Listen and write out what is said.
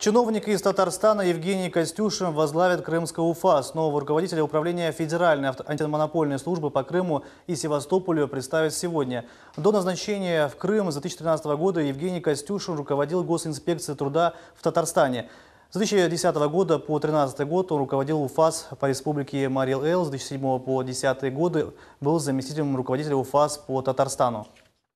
Чиновник из Татарстана Евгений Костюшин возглавит Крымское УФАС. Нового руководителя управления Федеральной антимонопольной службы по Крыму и Севастополю представят сегодня. До назначения в Крым с 2013 года Евгений Костюшин руководил Госинспекцией труда в Татарстане. С 2010 года по 2013 год он руководил УФАС по республике Марил Эл. С 2007 по 2010 годы был заместителем руководителя УФАС по Татарстану.